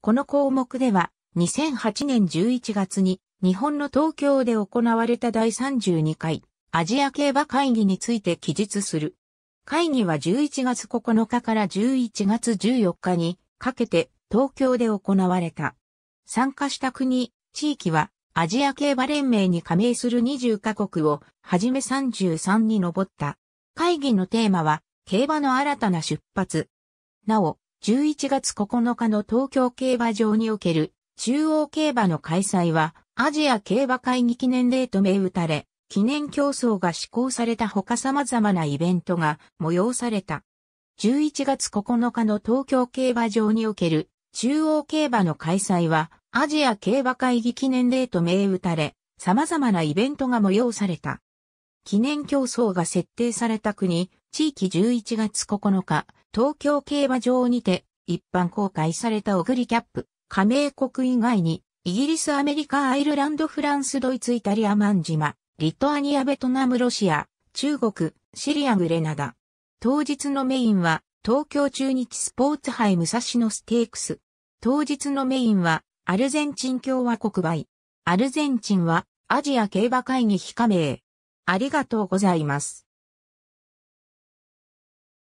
この項目では、2008年11月に日本の東京で行われた第32回アジア競馬会議について記述する。会議は11月9日から11月14日にかけて東京で行われた。参加した国、地域はアジア競馬連盟に加盟する20カ国をはじめ33に上った。会議のテーマは競馬の新たな出発。なお、11月9日の東京競馬場における中央競馬の開催はアジア競馬会議記念デーと名打たれ、記念競争が施行された他様々なイベントが催された。11月9日の東京競馬場における中央競馬の開催はアジア競馬会議記念デーと名打たれ、様々なイベントが催された。記念競争が設定された国、地域11月9日、東京競馬場にて一般公開されたオグリキャップ、加盟国以外に、イギリス、アメリカ、アイルランド、フランス、ドイツ、イタリア、マンジマ、リトアニア、ベトナム、ロシア、中国、シリア、グレナダ。当日のメインは、東京中日スポーツ杯武蔵野ステークス。当日のメインは、アルゼンチン共和国杯。アルゼンチンは、アジア競馬会議非加盟。ありがとうございます。